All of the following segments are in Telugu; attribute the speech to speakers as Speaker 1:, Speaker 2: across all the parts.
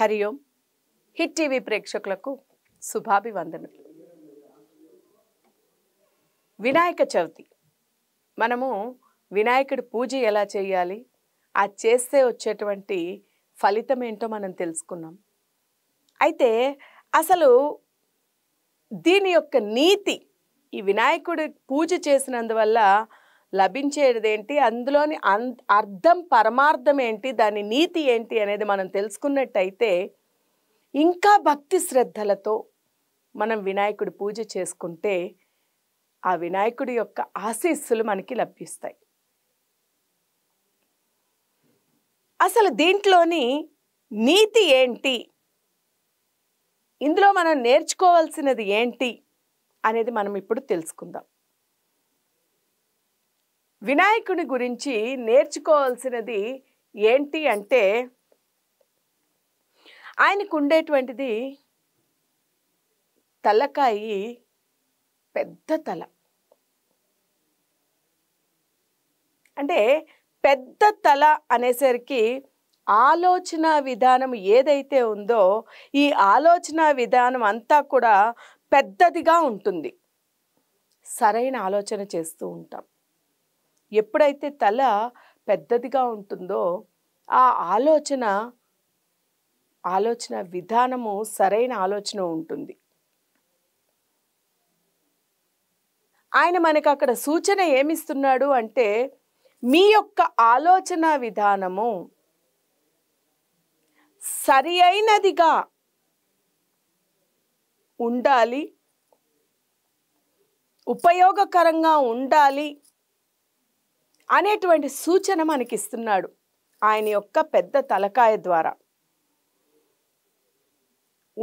Speaker 1: హరి ఓం హిట్ టీవీ ప్రేక్షకులకు శుభాభివందనలు వినాయక చవితి మనము వినాయకుడి పూజ ఎలా చేయాలి ఆ చేస్తే వచ్చేటువంటి ఫలితం ఏంటో మనం తెలుసుకున్నాం అయితే అసలు దీని యొక్క నీతి ఈ వినాయకుడి పూజ చేసినందువల్ల లభించేది ఏంటి అందులోని అర్థం పరమార్థం ఏంటి దాని నీతి ఏంటి అనేది మనం తెలుసుకున్నట్టయితే ఇంకా భక్తి శ్రద్ధలతో మనం వినాయకుడి పూజ చేసుకుంటే ఆ వినాయకుడి యొక్క ఆశీస్సులు మనకి లభిస్తాయి అసలు దీంట్లోని నీతి ఏంటి ఇందులో మనం నేర్చుకోవాల్సినది ఏంటి అనేది మనం ఇప్పుడు తెలుసుకుందాం వినాయకుని గురించి నేర్చుకోవాల్సినది ఏంటి అంటే ఆయనకు ఉండేటువంటిది తలకాయి పెద్ద తల అంటే పెద్ద తల అనేసరికి ఆలోచన విధానం ఏదైతే ఉందో ఈ ఆలోచన విధానం అంతా కూడా పెద్దదిగా ఉంటుంది సరైన ఆలోచన చేస్తూ ఉంటాం ఎప్పుడైతే తల పెద్దదిగా ఉంటుందో ఆ ఆలోచన ఆలోచన విధానము సరైన ఆలోచన ఉంటుంది ఆయన మనకు అక్కడ సూచన ఏమిస్తున్నాడు అంటే మీ యొక్క ఆలోచన విధానము సరి అయినదిగా ఉండాలి ఉపయోగకరంగా ఉండాలి అనేటువంటి సూచన మనకి ఇస్తున్నాడు ఆయన యొక్క పెద్ద తలకాయ ద్వారా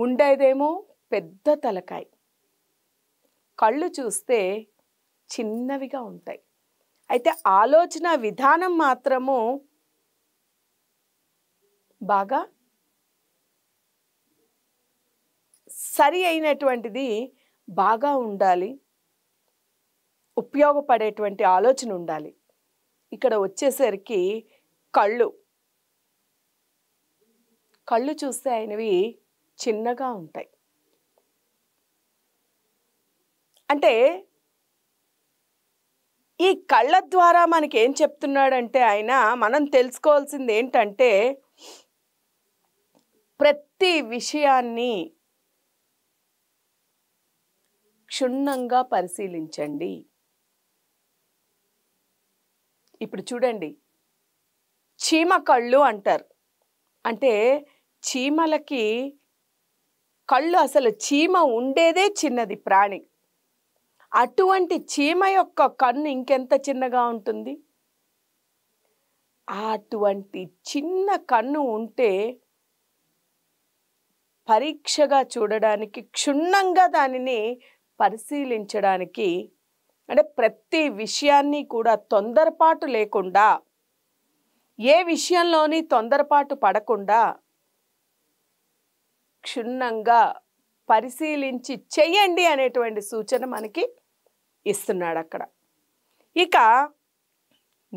Speaker 1: ఉండేదేమో పెద్ద తలకాయ కళ్ళు చూస్తే చిన్నవిగా ఉంటాయి అయితే ఆలోచన విధానం మాత్రము బాగా సరి అయినటువంటిది బాగా ఉండాలి ఉపయోగపడేటువంటి ఆలోచన ఉండాలి ఇక్కడ వచ్చేసరికి కళ్ళు కళ్ళు చూస్తే ఆయనవి చిన్నగా ఉంటాయి అంటే ఈ కళ్ళ ద్వారా మనకి ఏం చెప్తున్నాడంటే ఆయన మనం తెలుసుకోవాల్సింది ఏంటంటే ప్రతి విషయాన్ని క్షుణ్ణంగా పరిశీలించండి ఇప్పుడు చూడండి చీమ కళ్ళు అంటారు అంటే చీమలకి కళ్ళు అసలు చీమ ఉండేదే చిన్నది ప్రాణి అటువంటి చీమ యొక్క కన్ను ఇంకెంత చిన్నగా ఉంటుంది అటువంటి చిన్న కన్ను ఉంటే పరీక్షగా చూడడానికి క్షుణ్ణంగా దానిని పరిశీలించడానికి అంటే ప్రతి విషయాన్ని కూడా తొందరపాటు లేకుండా ఏ విషయంలోని తొందరపాటు పడకుండా క్షుణ్ణంగా పరిశీలించి చెయ్యండి అనేటువంటి సూచన మనకి ఇస్తున్నాడు అక్కడ ఇక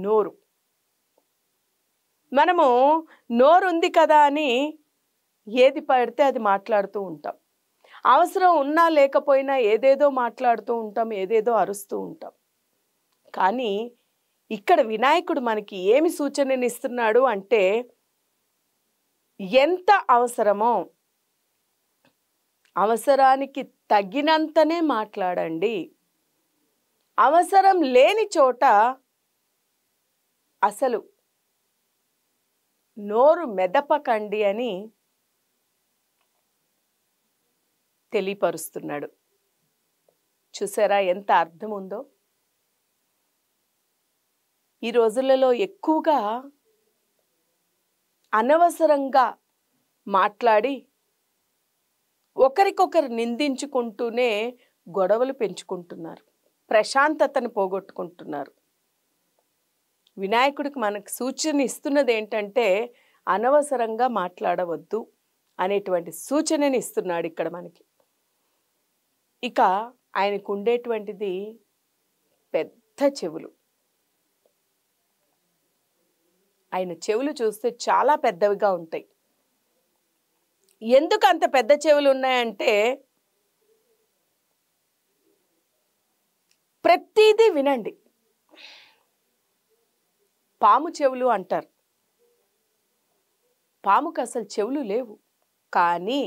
Speaker 1: నోరు మనము నోరు ఉంది కదా అని ఏది పడితే అది మాట్లాడుతూ ఉంటాం అవసరం ఉన్నా లేకపోయినా ఏదేదో మాట్లాడుతూ ఉంటాం ఏదేదో అరుస్తూ ఉంటాం కానీ ఇక్కడ వినాయకుడు మనకి ఏమి సూచననిస్తున్నాడు అంటే ఎంత అవసరమో అవసరానికి తగినంతనే మాట్లాడండి అవసరం లేని చోట అసలు నోరు మెదపకండి అని తెలియపరుస్తున్నాడు చూసారా ఎంత అర్థం ఉందో ఈ రోజులలో ఎక్కువగా అనవసరంగా మాట్లాడి ఒకరికొకరు నిందించుకుంటూనే గొడవలు పెంచుకుంటున్నారు ప్రశాంతతను పోగొట్టుకుంటున్నారు వినాయకుడికి మనకు సూచన ఇస్తున్నది ఏంటంటే అనవసరంగా మాట్లాడవద్దు అనేటువంటి సూచనని ఇస్తున్నాడు ఇక్కడ మనకి ఇక ఆయనకు ఉండేటువంటిది పెద్ద చెవులు ఆయన చెవులు చూస్తే చాలా పెద్దవిగా ఉంటాయి ఎందుకు అంత పెద్ద చెవులు ఉన్నాయంటే ప్రతిదీ వినండి పాము చెవులు అంటారు పాముకు అసలు చెవులు లేవు కానీ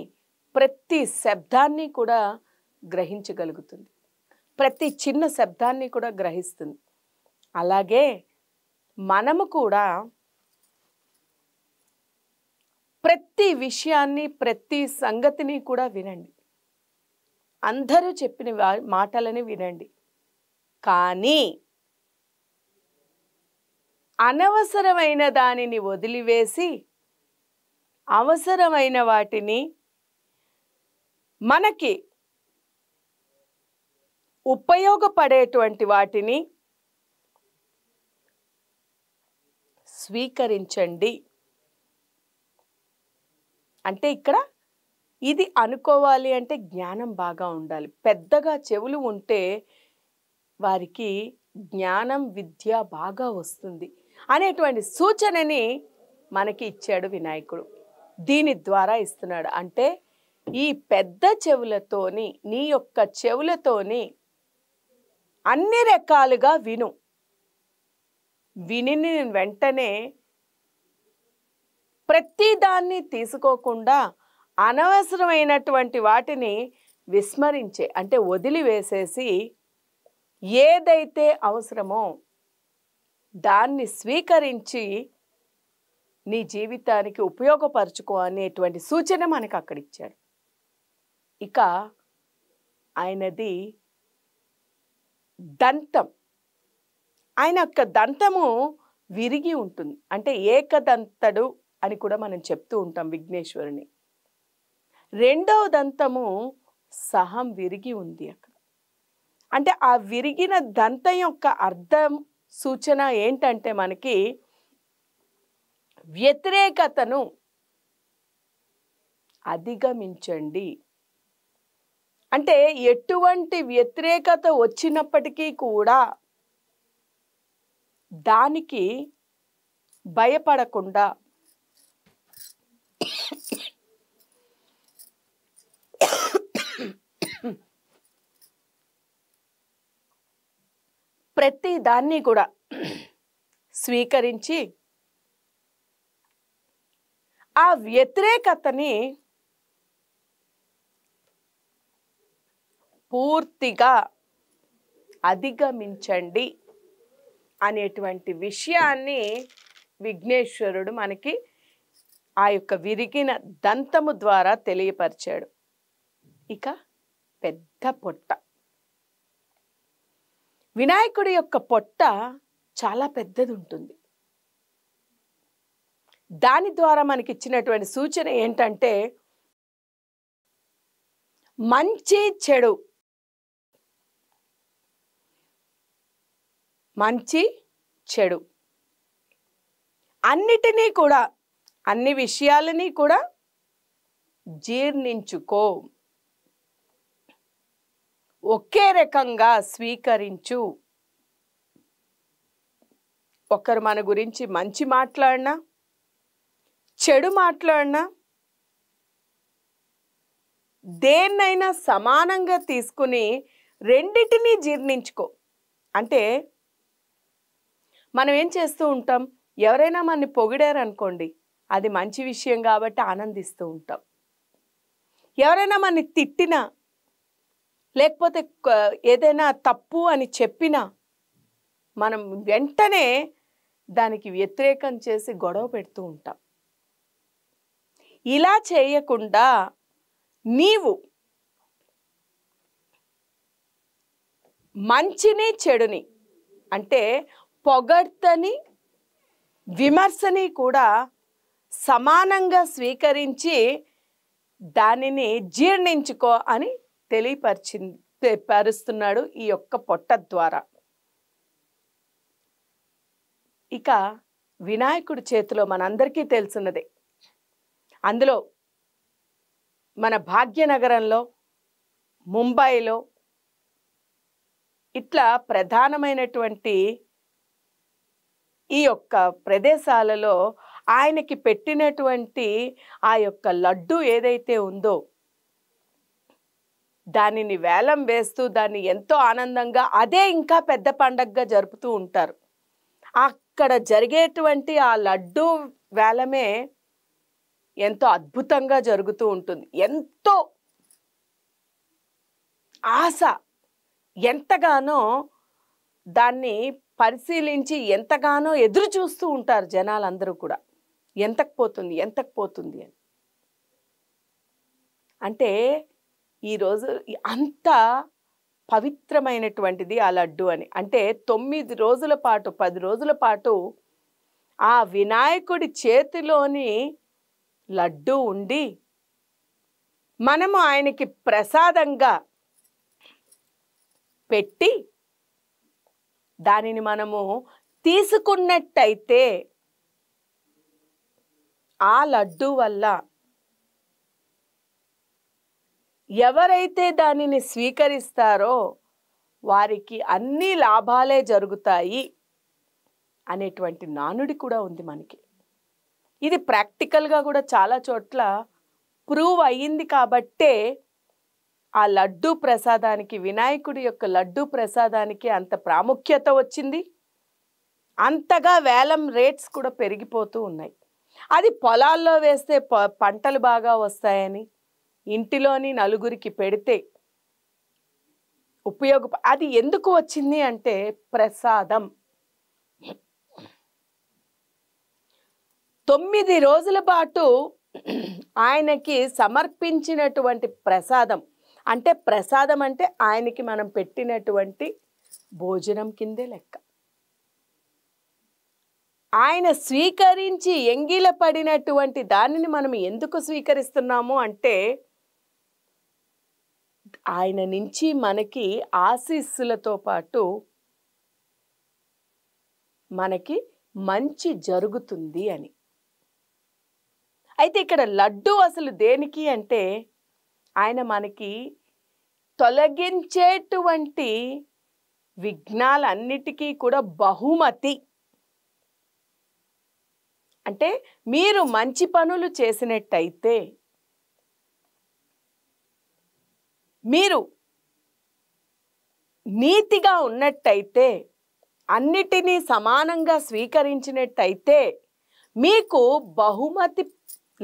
Speaker 1: ప్రతి శబ్దాన్ని కూడా గ్రహించగలుగుతుంది ప్రతి చిన్న శబ్దాన్ని కూడా గ్రహిస్తుంది అలాగే మనము కూడా ప్రతి విషయాన్ని ప్రతి సంగతిని కూడా వినండి అందరూ చెప్పిన మాటలని వినండి కానీ అనవసరమైన దానిని వదిలివేసి అవసరమైన వాటిని మనకి ఉపయోగపడేటువంటి వాటిని స్వీకరించండి అంటే ఇక్కడ ఇది అనుకోవాలి అంటే జ్ఞానం బాగా ఉండాలి పెద్దగా చెవులు ఉంటే వారికి జ్ఞానం విద్య బాగా వస్తుంది అనేటువంటి సూచనని మనకి ఇచ్చాడు వినాయకుడు దీని ద్వారా ఇస్తున్నాడు అంటే ఈ పెద్ద చెవులతోని నీ యొక్క చెవులతోని అన్ని రకాలుగా విను విని వెంటనే ప్రతిదాన్ని తీసుకోకుండా అనవసరమైనటువంటి వాటిని విస్మరించే అంటే వదిలివేసేసి ఏదైతే అవసరమో దాన్ని స్వీకరించి నీ జీవితానికి ఉపయోగపరచుకో అనేటువంటి సూచన మనకు అక్కడ ఇక ఆయనది దంతం ఆయన యొక్క దంతము విరిగి ఉంటుంది అంటే ఏకదంతడు అని కూడా మనం చెప్తూ ఉంటాం విఘ్నేశ్వరుని రెండవ దంతము సహం విరిగి ఉంది అక్కడ అంటే ఆ విరిగిన దంతం యొక్క అర్థం సూచన ఏంటంటే మనకి వ్యతిరేకతను అధిగమించండి అంటే ఎటువంటి వ్యతిరేకత వచ్చినప్పటికీ కూడా దానికి భయపడకుండా ప్రతి దాన్ని కూడా స్వీకరించి ఆ వ్యతిరేకతని పూర్తిగా అధిగమించండి అనేటువంటి విషయాన్ని విఘ్నేశ్వరుడు మనకి ఆ యొక్క విరిగిన దంతము ద్వారా తెలియపరిచాడు ఇక పెద్ద పొట్ట వినాయకుడి యొక్క పొట్ట చాలా పెద్దది ఉంటుంది దాని ద్వారా మనకి ఇచ్చినటువంటి సూచన ఏంటంటే మంచి చెడు మంచి చెడు అన్నిటినీ కూడా అన్ని విషయాలని కూడా జీర్ణించుకో ఒకే రకంగా స్వీకరించు ఒకరు మన గురించి మంచి మాట్లాడినా చెడు మాట్లాడినా దేన్నైనా సమానంగా తీసుకుని రెండిటినీ జీర్ణించుకో అంటే మనం ఏం చేస్తూ ఉంటాం ఎవరైనా మనని పొగిడారనుకోండి అది మంచి విషయం కాబట్టి ఆనందిస్తూ ఉంటాం ఎవరైనా మనని తిట్టినా లేకపోతే ఏదైనా తప్పు అని చెప్పినా మనం వెంటనే దానికి వ్యతిరేకం చేసి గొడవ పెడుతూ ఉంటాం ఇలా చేయకుండా నీవు మంచిని చెడుని అంటే పొగడ్తని విమర్శని కూడా సమానంగా స్వీకరించి దానిని జీర్ణించుకో అని తెలియపరిచింది పరుస్తున్నాడు ఈ యొక్క పొట్ట ద్వారా ఇక వినాయకుడి చేతిలో మనందరికీ తెలుసున్నదే అందులో మన భాగ్యనగరంలో ముంబైలో ఇట్లా ప్రధానమైనటువంటి ఈ యొక్క ప్రదేశాలలో ఆయనకి పెట్టినటువంటి ఆ యొక్క లడ్డు ఏదైతే ఉందో దానిని వేలం వేస్తూ దాన్ని ఎంతో ఆనందంగా అదే ఇంకా పెద్ద పండగగా జరుపుతూ ఉంటారు అక్కడ జరిగేటువంటి ఆ లడ్డు వేలమే ఎంతో అద్భుతంగా జరుగుతూ ఉంటుంది ఎంతో ఆశ ఎంతగానో దాన్ని పరిశీలించి ఎంతగానో ఎదురు చూస్తూ ఉంటారు జనాలందరూ కూడా ఎంతకు పోతుంది ఎంతకు పోతుంది అని అంటే ఈరోజు అంత పవిత్రమైనటువంటిది ఆ లడ్డు అని అంటే తొమ్మిది రోజుల పాటు పది రోజుల పాటు ఆ వినాయకుడి చేతిలోని లడ్డు ఉండి మనము ఆయనకి ప్రసాదంగా పెట్టి దానిని మనము తీసుకున్నట్టయితే ఆ లడ్డు వల్ల ఎవరైతే దానిని స్వీకరిస్తారో వారికి అన్ని లాభాలే జరుగుతాయి అనేటువంటి నానుడి కూడా ఉంది మనకి ఇది ప్రాక్టికల్గా కూడా చాలా చోట్ల ప్రూవ్ అయ్యింది కాబట్టే ఆ లడ్డూ ప్రసాదానికి వినాయకుడి యొక్క లడ్డూ ప్రసాదానికి అంత ప్రాముఖ్యత వచ్చింది అంతగా వేలం రేట్స్ కూడా పెరిగిపోతూ ఉన్నాయి అది పొలాల్లో వేస్తే పంటలు బాగా వస్తాయని ఇంటిలోని నలుగురికి పెడితే ఉపయోగ అది ఎందుకు వచ్చింది అంటే ప్రసాదం తొమ్మిది రోజుల పాటు ఆయనకి సమర్పించినటువంటి ప్రసాదం అంటే ప్రసాదం అంటే ఆయనకి మనం పెట్టినటువంటి భోజనం కిందే లెక్క ఆయన స్వీకరించి ఎంగిల పడినటువంటి దానిని మనం ఎందుకు స్వీకరిస్తున్నాము అంటే ఆయన నుంచి మనకి ఆశీస్సులతో పాటు మనకి మంచి జరుగుతుంది అని అయితే ఇక్కడ లడ్డు అసలు దేనికి అంటే ఆయన మనకి తొలగించేటువంటి విఘ్నాలన్నిటికీ కూడా బహుమతి అంటే మీరు మంచి పనులు చేసినట్టయితే మీరు నీతిగా ఉన్నట్టయితే అన్నిటినీ సమానంగా స్వీకరించినట్టయితే మీకు బహుమతి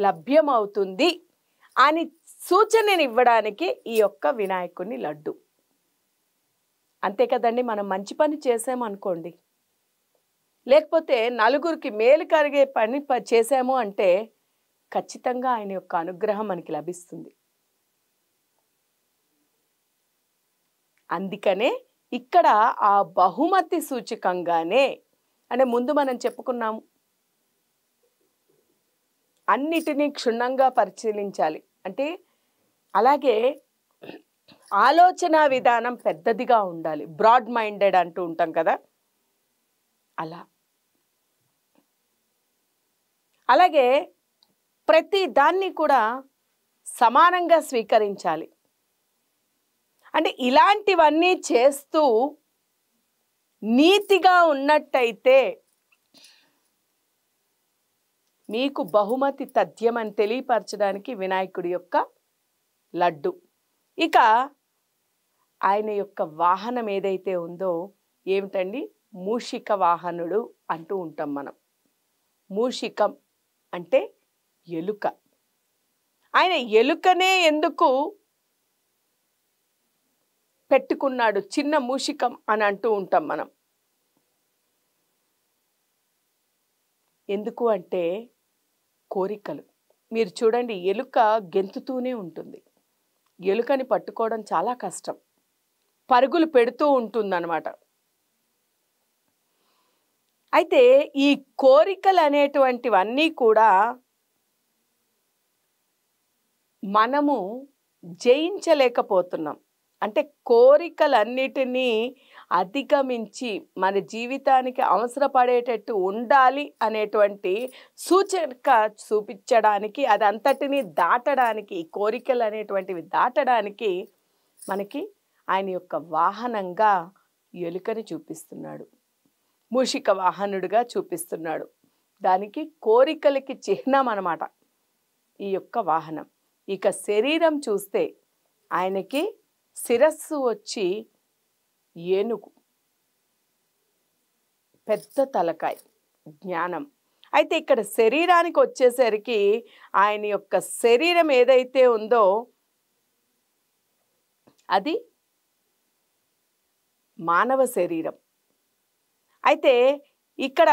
Speaker 1: లభ్యమవుతుంది అని సూచనని ఇవ్వడానికి ఈ యొక్క వినాయకుడిని లడ్డు అంతే కదండి మనం మంచి పని చేసామనుకోండి లేకపోతే నలుగురికి మేలు కలిగే పని చేసాము అంటే ఖచ్చితంగా ఆయన యొక్క అనుగ్రహం మనకి లభిస్తుంది అందుకనే ఇక్కడ ఆ బహుమతి సూచకంగానే అనే ముందు మనం చెప్పుకున్నాము అన్నిటినీ క్షుణ్ణంగా పరిశీలించాలి అంటే అలాగే ఆలోచన విధానం పెద్దదిగా ఉండాలి బ్రాడ్ మైండెడ్ అంటూ ఉంటాం కదా అలా అలాగే ప్రతి దాన్ని కూడా సమానంగా స్వీకరించాలి అంటే ఇలాంటివన్నీ చేస్తూ నీతిగా ఉన్నట్టయితే మీకు బహుమతి తథ్యమని తెలియపరచడానికి వినాయకుడి యొక్క లడ్డు ఇక ఆయన యొక్క వాహనం ఏదైతే ఉందో ఏమిటండి మూషిక వాహనుడు అంటూ ఉంటాం మనం మూషికం అంటే ఎలుక ఆయన ఎలుకనే ఎందుకు పెట్టుకున్నాడు చిన్న మూషికం అని అంటూ ఉంటాం మనం ఎందుకు అంటే కోరికలు మీరు చూడండి ఎలుక గెంతుతూనే ఉంటుంది ఎలుకని పట్టుకోవడం చాలా కష్టం పరుగులు పెడుతూ ఉంటుందన్నమాట అయితే ఈ కోరికలు అనేటువంటివన్నీ కూడా మనము జయించలేకపోతున్నాం అంటే కోరికలన్నిటినీ అధిగమించి మన జీవితానికి అవసరపడేటట్టు ఉండాలి అనేటువంటి సూచక చూపించడానికి అదంతటినీ దాటడానికి ఈ కోరికలు అనేటువంటివి దాటడానికి మనకి ఆయన యొక్క వాహనంగా ఎలుకని చూపిస్తున్నాడు మూషిక వాహనుడిగా చూపిస్తున్నాడు దానికి కోరికలకి చిహ్నం అనమాట ఈ యొక్క వాహనం ఇక శరీరం చూస్తే ఆయనకి శిరస్సు వచ్చి ఏనుగు పెద్ద తలకాయ జ్ఞానం అయితే ఇక్కడ శరీరానికి వచ్చేసరికి ఆయన యొక్క శరీరం ఏదైతే ఉందో అది మానవ శరీరం అయితే ఇక్కడ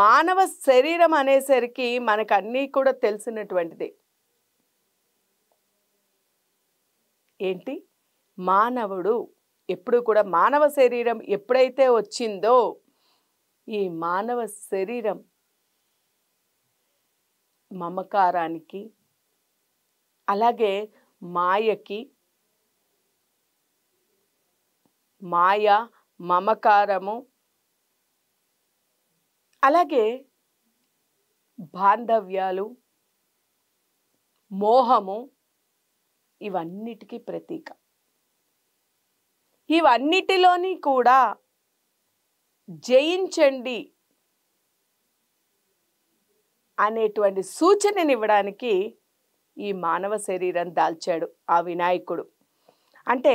Speaker 1: మానవ శరీరం అనేసరికి మనకు అన్నీ కూడా తెలిసినటువంటిది ఏంటి మానవుడు ఎప్పుడు కూడా మానవ శరీరం ఎప్పుడైతే వచ్చిందో ఈ మానవ శరీరం మమకారానికి అలాగే మాయకి మాయ మమకారము అలాగే బాంధవ్యాలు మోహము ఇవన్నిటికీ ప్రతీక ఇవన్నిటిలోని కూడా జయించండి అనేటువంటి సూచననివ్వడానికి ఈ మానవ శరీరం దాల్చాడు ఆ వినాయకుడు అంటే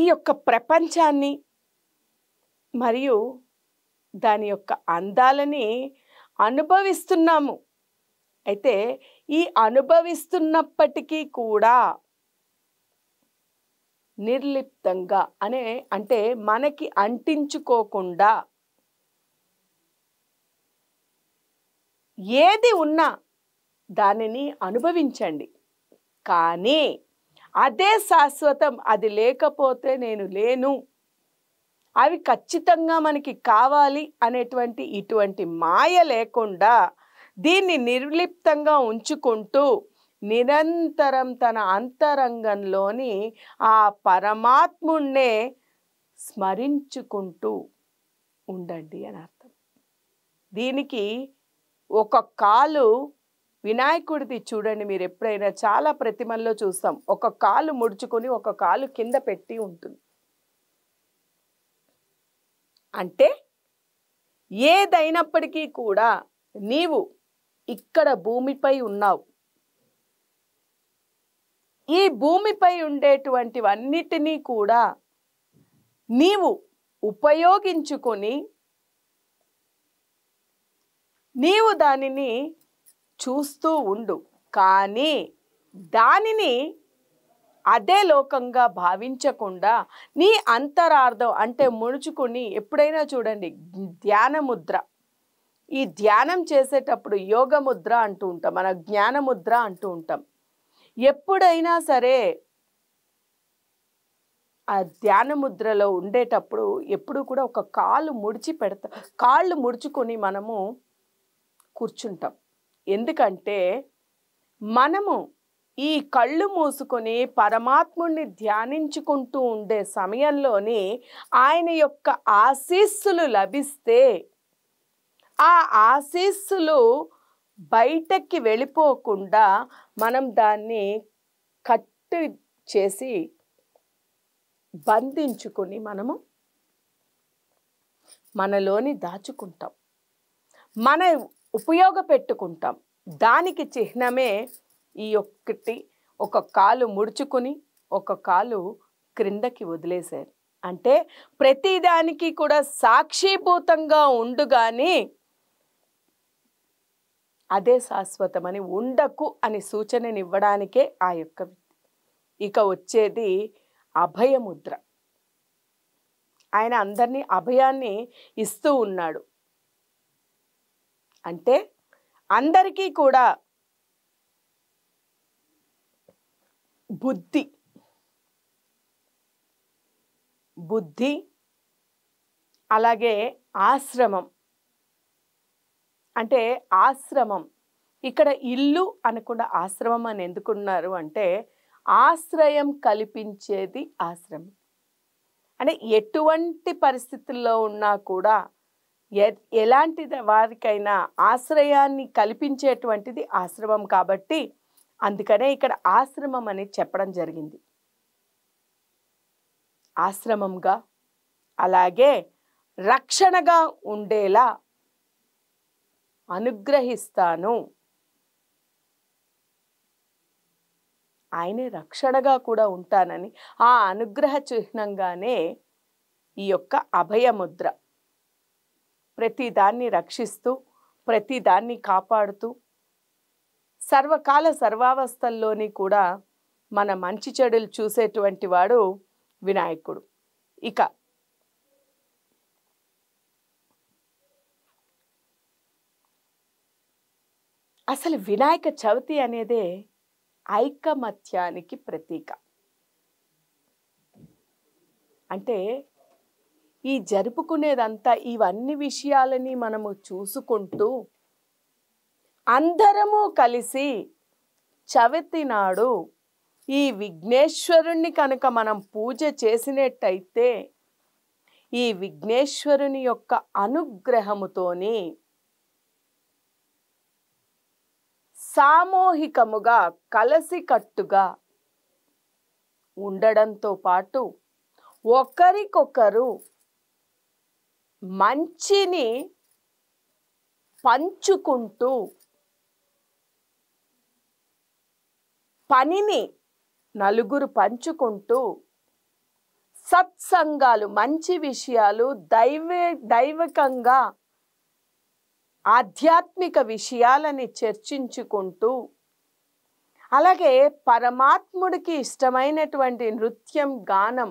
Speaker 1: ఈ యొక్క ప్రపంచాన్ని మరియు దాని యొక్క అందాలని అనుభవిస్తున్నాము అయితే ఈ అనుభవిస్తున్నప్పటికీ కూడా నిర్లిప్తంగా అనే అంటే మనకి అంటించుకోకుండా ఏది ఉన్నా దానిని అనుభవించండి కానీ అదే శాశ్వతం అది లేకపోతే నేను లేను అవి ఖచ్చితంగా మనకి కావాలి అనేటువంటి ఇటువంటి మాయ లేకుండా దీన్ని నిర్లిప్తంగా ఉంచుకుంటూ నిరంతరం తన అంతరంగంలోని ఆ పరమాత్ముణ్ణే స్మరించుకుంటూ ఉండండి అని అర్థం దీనికి ఒక కాలు వినాయకుడిది చూడండి మీరు ఎప్పుడైనా చాలా ప్రతిమల్లో చూస్తాం ఒక కాలు ముడుచుకొని ఒక కాలు కింద పెట్టి ఉంటుంది అంటే ఏదైనప్పటికీ కూడా నీవు ఇక్కడ భూమిపై ఉన్నావు ఈ భూమిపై ఉండేటువంటివన్నిటినీ కూడా నీవు ఉపయోగించుకొని నీవు దానిని చూస్తూ ఉండు కానీ దానిని అదే లోకంగా భావించకుండా నీ అంతరార్థం అంటే ముడుచుకుని ఎప్పుడైనా చూడండి ధ్యానముద్ర ఈ ధ్యానం చేసేటప్పుడు యోగ ముద్ర అంటూ ఉంటాం మన జ్ఞాన ముద్ర అంటూ ఉంటాం ఎప్పుడైనా సరే ఆ ధ్యాన ముద్రలో ఉండేటప్పుడు ఎప్పుడు కూడా ఒక కాలు ముడిచి పెడతా కాళ్ళు ముడుచుకొని మనము కూర్చుంటాం ఎందుకంటే మనము ఈ కళ్ళు మూసుకొని పరమాత్ముడిని ధ్యానించుకుంటూ ఉండే సమయంలోని ఆయన యొక్క ఆశీస్సులు లభిస్తే ఆ ఆశీస్సులు బయటకి వెళ్ళిపోకుండా మనం దాన్ని కట్టి చేసి బంధించుకొని మనము మనలోని దాచుకుంటాం మన ఉపయోగపెట్టుకుంటాం దానికి చిహ్నమే ఈ ఒక్కటి ఒక కాలు ముడుచుకుని ఒక కాలు క్రిందకి వదిలేశారు అంటే ప్రతిదానికి కూడా సాక్షిభూతంగా ఉండు కానీ అదే శాశ్వతమని ఉండకు అని సూచననివ్వడానికే ఆ యొక్క ఇక వచ్చేది అభయముద్ర ఆయన అందరినీ అభయాన్ని ఇస్తూ ఉన్నాడు అంటే అందరికీ కూడా బుద్ధి బుద్ధి అలాగే ఆశ్రమం అంటే ఆశ్రమం ఇక్కడ ఇల్లు అనకుండా ఆశ్రమం అని ఎందుకున్నారు అంటే ఆశ్రయం కల్పించేది ఆశ్రమం అంటే ఎటువంటి పరిస్థితుల్లో ఉన్నా కూడా ఎలాంటి వారికైనా ఆశ్రయాన్ని కల్పించేటువంటిది ఆశ్రమం కాబట్టి అందుకనే ఇక్కడ ఆశ్రమం అని చెప్పడం జరిగింది ఆశ్రమంగా అలాగే రక్షణగా ఉండేలా అనుగ్రహిస్తాను ఆయనే రక్షణగా కూడా ఉంటానని ఆ అనుగ్రహ చిహ్నంగానే ఈ యొక్క అభయముద్ర ప్రతిదాన్ని రక్షిస్తూ ప్రతిదాన్ని కాపాడుతూ సర్వకాల సర్వావస్థల్లోని కూడా మన మంచి చెడులు చూసేటువంటి వాడు వినాయకుడు ఇక అసలు వినాయక చవితి అనేదే ఐకమత్యానికి ప్రతీక అంటే ఈ జరుపుకునేదంతా ఇవన్నీ విషయాలని మనము చూసుకుంటూ అందరము కలిసి చవితి నాడు ఈ విఘ్నేశ్వరుణ్ణి కనుక మనం పూజ చేసినట్టయితే ఈ విఘ్నేశ్వరుని యొక్క అనుగ్రహముతోని సామూహికముగా కలసికట్టుగా ఉండడంతో పాటు ఒకరికొకరు మంచిని పంచుకుంటూ పనిని నలుగురు పంచుకుంటూ సత్సంగాలు మంచి విషయాలు దైవ దైవకంగా ఆధ్యాత్మిక విషయాలని చర్చించుకుంటూ అలాగే పరమాత్ముడికి ఇష్టమైనటువంటి నృత్యం గానం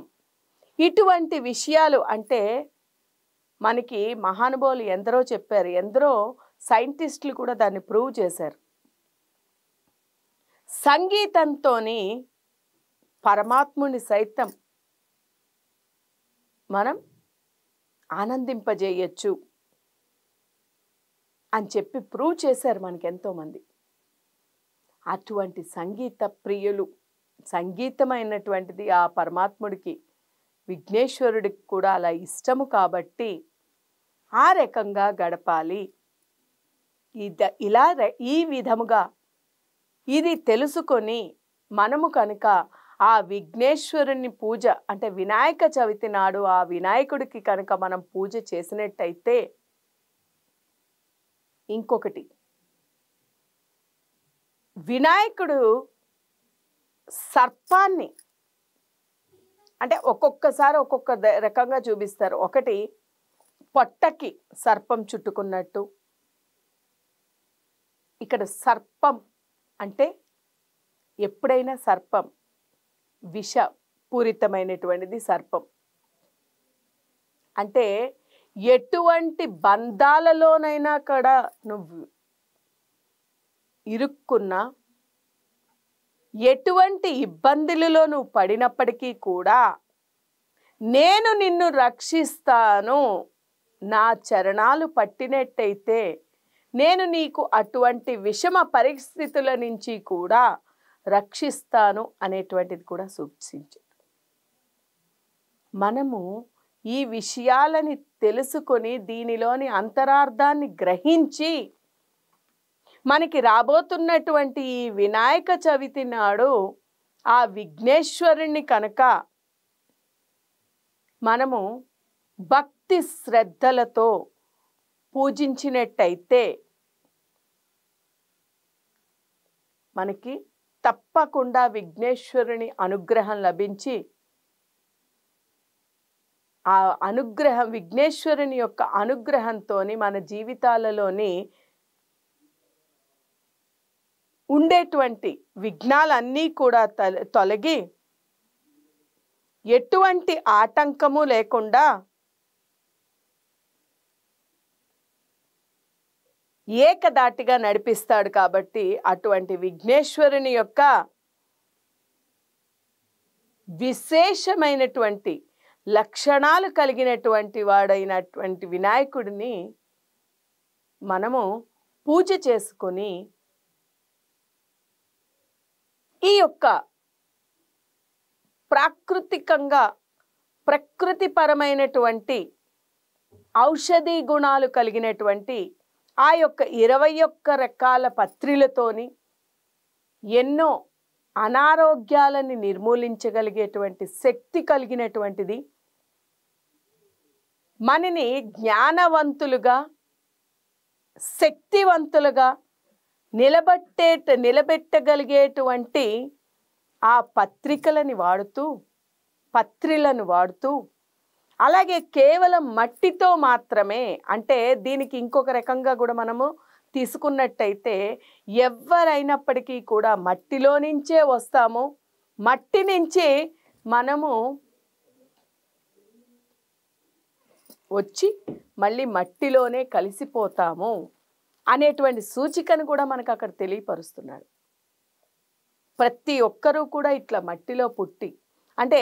Speaker 1: ఇటువంటి విషయాలు అంటే మనకి మహానుభావులు ఎందరో చెప్పారు ఎందరో సైంటిస్టులు కూడా దాన్ని ప్రూవ్ చేశారు సంగీతంతో పరమాత్ముని సైతం మనం ఆనందింపజేయచ్చు అని చెప్పి ప్రూవ్ చేశారు మనకి ఎంతోమంది అటువంటి సంగీత ప్రియులు సంగీతమైనటువంటిది ఆ పరమాత్ముడికి విఘ్నేశ్వరుడికి కూడా అలా ఇష్టము కాబట్టి ఆ రకంగా గడపాలి ఇద ఇలా ఈ విధముగా ఇది తెలుసుకొని మనము కనుక ఆ విఘ్నేశ్వరుని పూజ అంటే వినాయక చవితి నాడు ఆ వినాయకుడికి కనుక మనం పూజ చేసినట్టయితే ఇంకొకటి వినాయకుడు సర్పాన్ని అంటే ఒక్కొక్కసారి ఒక్కొక్క రకంగా చూపిస్తారు ఒకటి పొట్టకి సర్పం చుట్టుకున్నట్టు ఇక్కడ సర్పం అంటే ఎప్పుడైనా సర్పం విష పూరితమైనటువంటిది సర్పం అంటే ఎటువంటి బంధాలలోనైనా కూడా నువ్వు ఇరుక్కున్నా ఎటువంటి ఇబ్బందులలో నువ్వు పడినప్పటికీ కూడా నేను నిన్ను రక్షిస్తాను నా చరణాలు పట్టినట్టయితే నేను నీకు అటువంటి విషమ పరిస్థితుల నుంచి కూడా రక్షిస్తాను అనేటువంటిది కూడా సూచించింది మనము ఈ విషయాలని తెలుసుకొని దీనిలోని అంతరార్థాన్ని గ్రహించి మనకి రాబోతున్నటువంటి ఈ వినాయక చవితి నాడు ఆ విఘ్నేశ్వరుణ్ణి కనుక మనము భక్తి శ్రద్ధలతో పూజించినట్టయితే మనకి తప్పకుండా విఘ్నేశ్వరుని అనుగ్రహం లభించి ఆ అనుగ్రహం విఘ్నేశ్వరుని యొక్క అనుగ్రహంతో మన జీవితాలలోని ఉండేటువంటి విఘ్నాలన్నీ కూడా తొలగి ఎటువంటి ఆటంకము లేకుండా ఏకదాటిగా నడిపిస్తాడు కాబట్టి అటువంటి విఘ్నేశ్వరుని యొక్క విశేషమైనటువంటి లక్షణాలు కలిగినటువంటి వాడైనటువంటి వినాయకుడిని మనము పూజ చేసుకొని ఈ యొక్క ప్రాకృతికంగా ప్రకృతిపరమైనటువంటి ఔషధీ గుణాలు కలిగినటువంటి ఆ యొక్క ఇరవై ఒక్క రకాల పత్రిలతోని ఎన్నో అనారోగ్యాలని నిర్మూలించగలిగేటువంటి శక్తి కలిగినటువంటిది మనని జ్ఞానవంతులుగా శక్తివంతులుగా నిలబట్టే నిలబెట్టగలిగేటువంటి ఆ పత్రికలని వాడుతూ పత్రిలను వాడుతూ అలాగే కేవలం మట్టితో మాత్రమే అంటే దీనికి ఇంకొక రకంగా కూడా మనము తీసుకున్నట్టయితే ఎవరైనప్పటికీ కూడా మట్టిలో నుంచే వస్తాము మట్టి నుంచి మనము వచ్చి మళ్ళీ మట్టిలోనే కలిసిపోతాము అనేటువంటి సూచికను కూడా మనకు అక్కడ తెలియపరుస్తున్నాడు ప్రతి ఒక్కరూ కూడా ఇట్లా మట్టిలో పుట్టి అంటే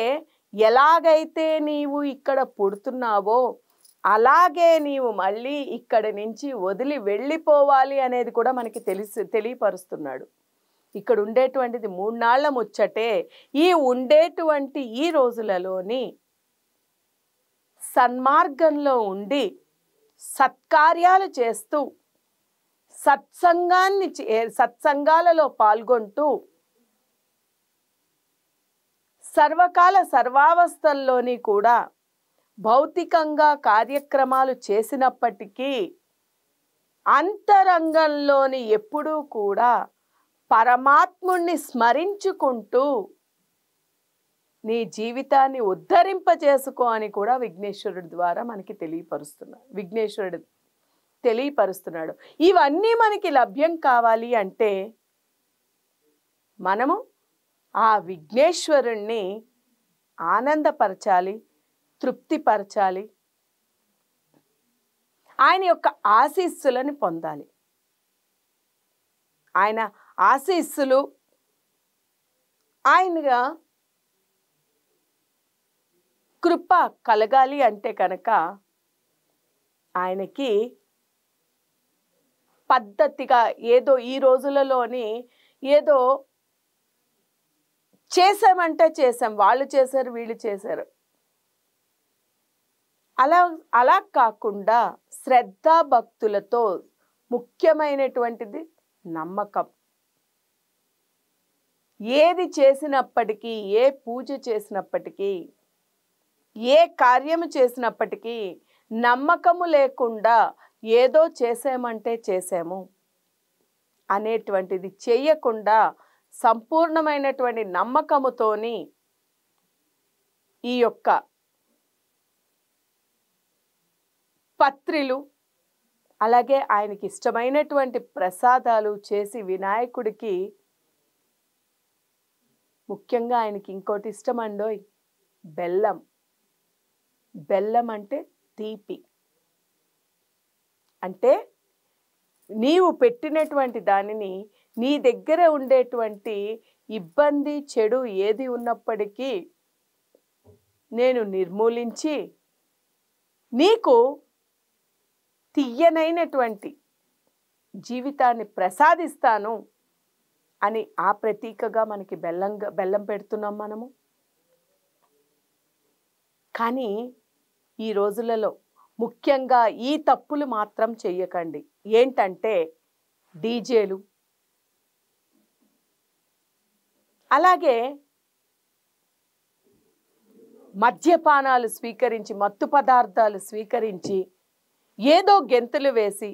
Speaker 1: ఎలాగైతే నీవు ఇక్కడ పుడుతున్నావో అలాగే నీవు మళ్ళీ ఇక్కడి నుంచి వదిలి వెళ్ళిపోవాలి అనేది కూడా మనకి తెలిసి తెలియపరుస్తున్నాడు ఇక్కడ ఉండేటువంటిది మూడు నాళ్ళ ముచ్చటే ఈ ఉండేటువంటి ఈ రోజులలోని సన్మార్గంలో ఉండి సత్కార్యాలు చేస్తూ సత్సంగాన్ని సత్సంగాలలో పాల్గొంటూ సర్వకాల సర్వావస్థల్లోని కూడా భౌతికంగా కార్యక్రమాలు చేసినప్పటికీ అంతరంగంలోని ఎప్పుడూ కూడా పరమాత్ముణ్ణి స్మరించుకుంటూ నీ జీవితాన్ని ఉద్ధరింపజేసుకో అని కూడా విఘ్నేశ్వరుడి ద్వారా మనకి తెలియపరుస్తున్నాడు విఘ్నేశ్వరుడు తెలియపరుస్తున్నాడు ఇవన్నీ మనకి లభ్యం కావాలి అంటే మనము ఆ విఘ్నేశ్వరుణ్ణి ఆనందపరచాలి తృప్తిపరచాలి ఆయన యొక్క ఆశీస్సులను పొందాలి ఆయన ఆశీస్సులు ఆయనగా కృప కలగాలి అంటే కనుక ఆయనకి పద్ధతిగా ఏదో ఈ రోజులలోని ఏదో చేసామంటే చేసాం వాళ్ళు చేశారు వీళ్ళు చేశారు అలా అలా కాకుండా శ్రద్ధ భక్తులతో ముఖ్యమైనటువంటిది నమ్మకం ఏది చేసినప్పటికీ ఏ పూజ చేసినప్పటికీ ఏ కార్యము చేసినప్పటికీ నమ్మకము లేకుండా ఏదో చేసామంటే చేసాము అనేటువంటిది చేయకుండా సంపూర్ణమైనటువంటి నమ్మకముతోని ఈ యొక్క పత్రిలు అలాగే ఆయనకి ఇష్టమైనటువంటి ప్రసాదాలు చేసి వినాయకుడికి ముఖ్యంగా ఆయనకి ఇంకోటి ఇష్టమండోయ్ బెల్లం బెల్లం అంటే తీపి అంటే నీవు పెట్టినటువంటి దానిని నీ దగ్గర ఉండేటువంటి ఇబ్బంది చెడు ఏది ఉన్నప్పటికీ నేను నిర్మూలించి నీకు తీయనైనటువంటి జీవితాన్ని ప్రసాదిస్తాను అని ఆ ప్రతీకగా మనకి బెల్లంగా బెల్లం పెడుతున్నాం మనము కానీ ఈ రోజులలో ముఖ్యంగా ఈ తప్పులు మాత్రం చెయ్యకండి ఏంటంటే డీజేలు అలాగే మద్యపానాలు స్వీకరించి మత్తు పదార్థాలు స్వీకరించి ఏదో గెంతులు వేసి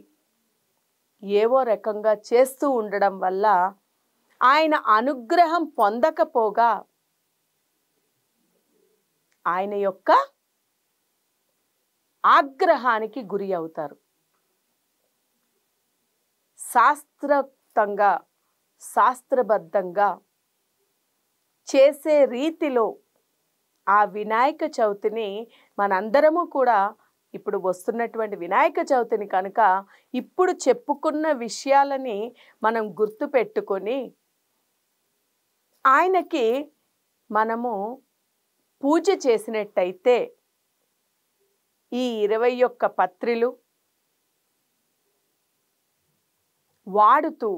Speaker 1: ఏవో రకంగా చేస్తూ ఉండడం వల్ల ఆయన అనుగ్రహం పొందకపోగా ఆయన యొక్క ఆగ్రహానికి గురి అవుతారు శాస్త్రయుక్తంగా శాస్త్రబద్ధంగా చేసే రీతిలో ఆ వినాయక చవితిని మనందరము కూడా ఇప్పుడు వస్తున్నటువంటి వినాయక చవితిని కనుక ఇప్పుడు చెప్పుకున్న విషయాలని మనం గుర్తుపెట్టుకొని ఆయనకి మనము పూజ చేసినట్టయితే ఈ ఇరవై ఒక్క పత్రిలు వాడుతూ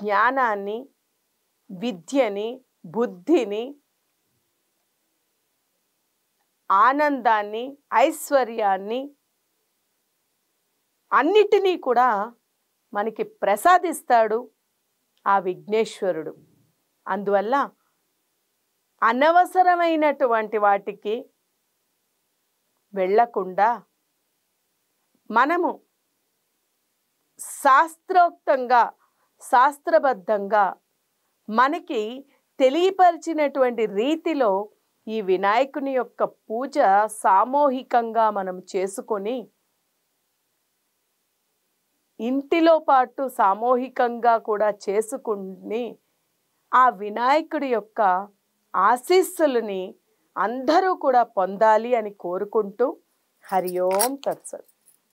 Speaker 1: జ్ఞానాన్ని విద్యని బుద్ధిని ఆనందాన్ని ఐశ్వర్యాన్ని అన్నిటినీ కూడా మనకి ప్రసాదిస్తాడు ఆ విఘ్నేశ్వరుడు అందువల్ల అనవసరమైనటువంటి వాటికి వెళ్లకుండా మనము శాస్త్రోక్తంగా శాస్త్రబద్ధంగా మనకి తెలియపరిచినటువంటి రీతిలో ఈ వినాయకుని యొక్క పూజ సామూహికంగా మనం చేసుకొని ఇంటిలో పాటు సామూహికంగా కూడా చేసుకుని ఆ వినాయకుడి యొక్క ఆశీస్సులని అందరూ కూడా పొందాలి అని కోరుకుంటూ హరి ఓం తత్సత్